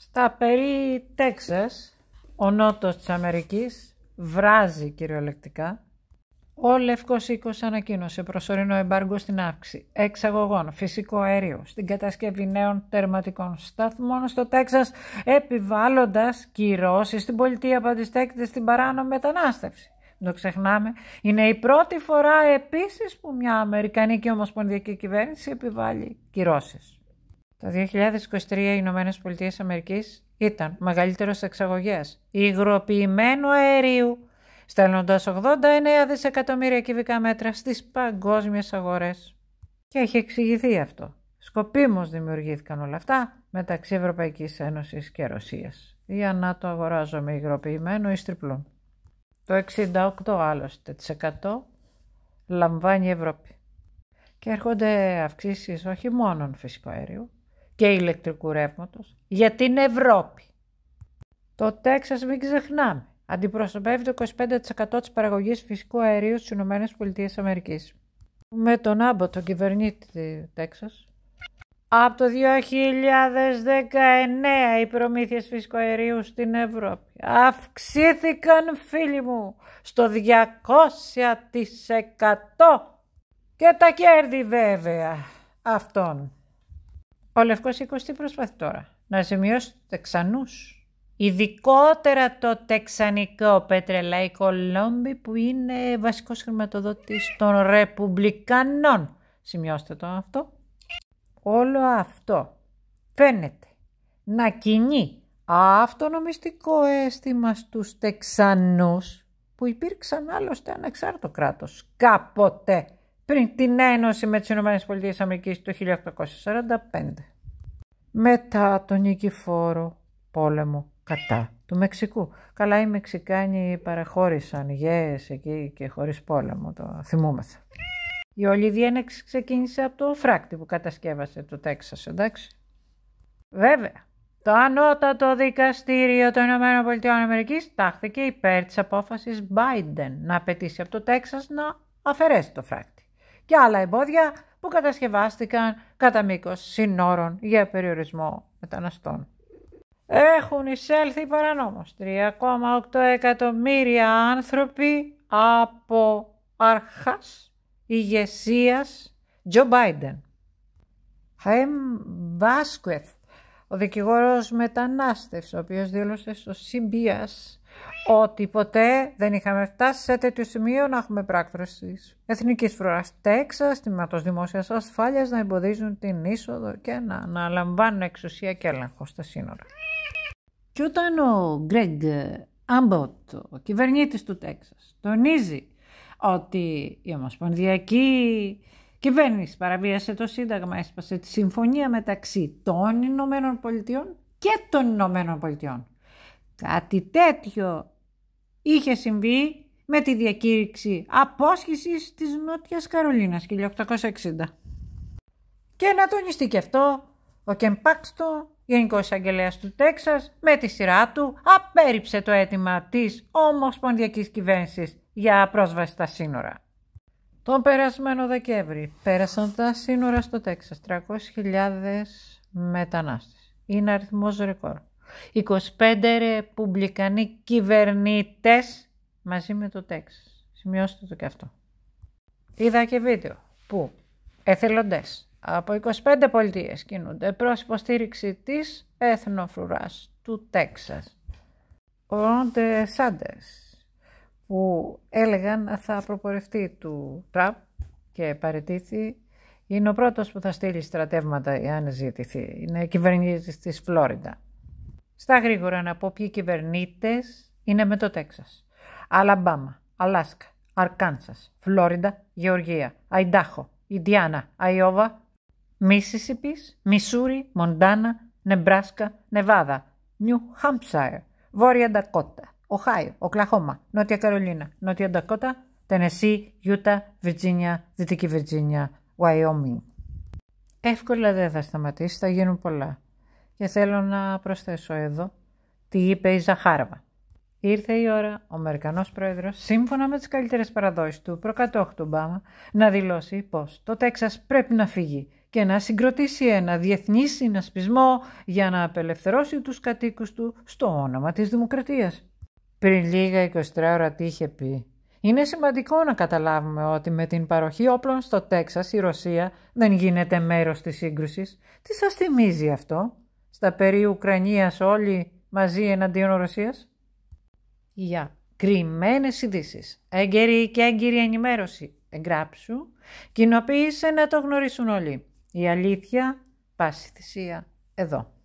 Στα περί Τέξας, ο νότος της Αμερικής βράζει κυριολεκτικά. Ο Λευκός Οίκος ανακοίνωσε προσωρινό εμπάργκο στην αύξηση εξαγωγών φυσικό αέριο στην κατασκευή νέων τερματικών σταθμών στο Τέξας, επιβάλλοντας κυρώσεις στην πολιτεία που αντιστέκεται στην παράνομη μετανάστευση. Δεν το ξεχνάμε. Είναι η πρώτη φορά επίσης που μια Αμερικανική Ομοσπονδιακή Κυβέρνηση επιβάλλει κυρώσεις. Το 2023 οι Ηνωμένες Αμερικής ήταν μεγαλύτερος εξαγωγές υγροποιημένου αερίου, στέλνοντας 89 δισεκατομμύρια κυβικά μέτρα στις παγκόσμιες αγορές. Και έχει εξηγηθεί αυτό. Σκοπίμως δημιουργήθηκαν όλα αυτά μεταξύ Ευρωπαϊκής Ένωσης και Ρωσίας για να το αγοράζουμε υγροποιημένο ή στριπλούν. Το 68 άλλωστε λαμβάνει η Ευρώπη. Και έρχονται αυξήσεις όχι μόνο φυσικού αερίου, και ηλεκτρικού ρεύματος για την Ευρώπη. Το Τέξας μην ξεχνάμε, αντιπροσωπεύει το 25% της παραγωγής φυσικού αερίου στις ΗΠΑ. Με τον Άμπο, τον κυβερνήτη Τέξας, από το 2019 οι προμήθειες φυσικού αερίου στην Ευρώπη αυξήθηκαν φίλοι μου στο 200% και τα κέρδη βέβαια αυτών ο Λευκός Οίκος προσπαθεί τώρα, να σημειώσει τους Τεξανούς. Ειδικότερα το τεξανικό πετρελαϊκό λόμπι που είναι βασικός χρηματοδότης των Ρεπουμπλικανών. Σημειώστε το αυτό. Όλο αυτό φαίνεται να κινεί αυτονομιστικό αίσθημα στους Τεξανούς που υπήρξαν άλλωστε ανεξάρτητο κράτος κάποτε πριν την ένωση με τις ΗΠΑ το 1845. Μετά τον νικηφόρο πόλεμο κατά του Μεξικού. Καλά οι Μεξικάνοι παραχώρησαν γέες εκεί και χωρίς πόλεμο, το θυμούμεθα. Η όλη διένεξη ξεκίνησε από το φράκτη που κατασκεύασε το Τέξας, εντάξει. Βέβαια, το ανώτατο δικαστήριο των ΗΠΑ τάχθηκε υπέρ της απόφασης Biden να απαιτήσει από το Τέξας να αφαιρέσει το φράκτη και άλλα εμπόδια που κατασκευάστηκαν κατά μήκος συνόρων για περιορισμό μεταναστών. Έχουν εισέλθει παρανόμως 3,8 εκατομμύρια άνθρωποι από αρχάς ηγεσίας Τζο Μπάιντεν. Χαίμ Βάσκουεθ, ο δικηγόρος μετανάστευς, ο οποίος δήλωσε στο CBS ότι ποτέ δεν είχαμε φτάσει σε τέτοιο σημείο να έχουμε πράκτορες εθνική εθνικής φρουράς τέξας, τμήματος δημόσιας ασφάλειας, να εμποδίζουν την είσοδο και να αναλαμβάνουν εξουσία και έλεγχο στα σύνορα. Και όταν ο Γκρέγκ Άμποτ, ο κυβερνήτης του Τέξας, τονίζει ότι η Ομοσπονδιακή κυβέρνηση παραβίασε το Σύνταγμα, έσπασε τη συμφωνία μεταξύ των Ηνωμένων Πολιτειών και των Ηνωμένων Πολιτειών Κάτι τέτοιο είχε συμβεί με τη διακήρυξη απόσχησης της Νότιας Καρολίνας 1860. Και να τονιστεί και αυτό, ο Κεμπάξτο, Γενικός Εισαγγελέας του Τέξας, με τη σειρά του απέριψε το αίτημα της Ομοσπονδιακής Κυβέρνησης για πρόσβαση στα σύνορα. Τον περασμένο Δεκέμβρη πέρασαν τα σύνορα στο Τέξας 300.000 μετανάστες. Είναι αριθμός ρεκόρ. 25 ρεπουμπλικανοί κυβερνήτες μαζί με το Τέξας. Σημειώστε το και αυτό. Είδα και βίντεο που εθελοντές από 25 πολιτείες κινούνται προς υποστήριξη της εθνοφρουράς του Τέξας. Ο Ρόντε Σάντες που έλεγαν θα προπορευτεί του Τραμπ και παραιτήθη είναι ο πρώτος που θα στείλει στρατεύματα εάν ζητηθεί. Είναι κυβερνήτης της Φλόριντα. Στα γρήγορα να πω ποιοι κυβερνήτες είναι με το Τέξας. Αλαμπάμα, Αλάσκα, Αρκάνσας, Φλόριντα, Γεωργία, Αϊντάχο, Ιντιάνα, Αϊόβα, Μίσισιπη, Μισούρι, Μοντάνα, Νεμπράσκα, Νεβάδα, Νιου Χάμψάιρ, Βόρεια Ντακότα, Οχάιο, Οκλαχώμα, Νότια Καρολίνα, Νότια Ντακότα, Τενεσί, Γιούτα, Βιρτζίνια, Δυτική Βιρτζίνια, Βαϊόμινγκ. Εύκολα δεν θα σταματήσει, θα γίνουν πολλά. Και θέλω να προσθέσω εδώ τι είπε η Ζαχάραβα. Ήρθε η ώρα ο Αμερικανός πρόεδρος, σύμφωνα με τις καλύτερες παραδόσεις του προκατόχου του Ομπάμα, να δηλώσει πως το Τέξας πρέπει να φύγει και να συγκροτήσει ένα διεθνή συνασπισμό για να απελευθερώσει τους κατοίκους του στο όνομα της δημοκρατίας. Πριν λίγα 23 ώρα τι είχε πει. Είναι σημαντικό να καταλάβουμε ότι με την παροχή όπλων στο Τέξας η Ρωσία δεν γίνεται μέρος της σύγκρουσης. Τι σας θυμίζει αυτό στα περί Ουκρανίας όλοι μαζί εναντίον Ρωσίας. Για κρυμμένες ειδήσεις, έγκαιρη και έγκυρη ενημέρωση, εγγράψου, κοινοποίησε να το γνωρίσουν όλοι. Η αλήθεια, πάση θυσία, εδώ.